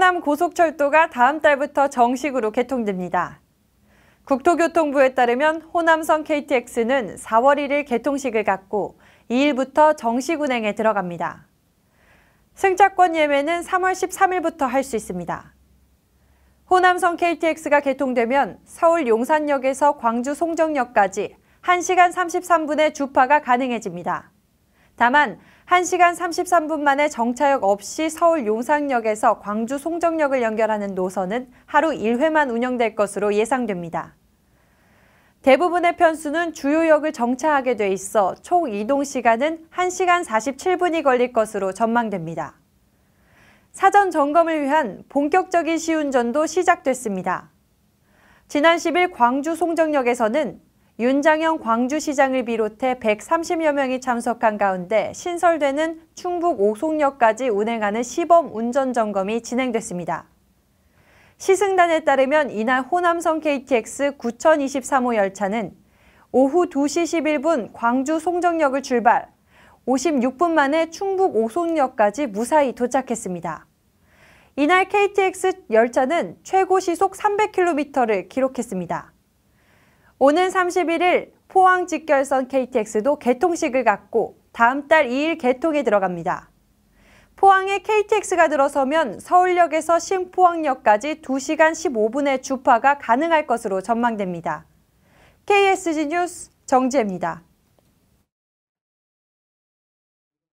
호남 고속철도가 다음 달부터 정식으로 개통됩니다. 국토교통부에 따르면 호남선 KTX는 4월 1일 개통식을 갖고 2일부터 정식 운행에 들어갑니다. 승차권 예매는 3월 13일부터 할 수 있습니다. 호남선 KTX가 개통되면 서울 용산역에서 광주 송정역까지 1시간 33분의 주파가 가능해집니다. 다만 1시간 33분 만에 정차역 없이 서울 용산역에서 광주 송정역을 연결하는 노선은 하루 1회만 운영될 것으로 예상됩니다. 대부분의 편수는 주요역을 정차하게 돼 있어 총 이동 시간은 1시간 47분이 걸릴 것으로 전망됩니다. 사전 점검을 위한 본격적인 시운전도 시작됐습니다. 지난 10일 광주 송정역에서는 윤장현 광주시장을 비롯해 130여 명이 참석한 가운데 신설되는 충북 오송역까지 운행하는 시범 운전 점검이 진행됐습니다. 시승단에 따르면 이날 호남선 KTX 9023호 열차는 오후 2시 11분 광주 송정역을 출발, 56분 만에 충북 오송역까지 무사히 도착했습니다. 이날 KTX 열차는 최고 시속 300km를 기록했습니다. 오는 31일 포항 직결선 KTX도 개통식을 갖고 다음 달 2일 개통에 들어갑니다. 포항에 KTX가 들어서면 서울역에서 신포항역까지 2시간 15분의 주파가 가능할 것으로 전망됩니다. KSG 뉴스 정지혜입니다.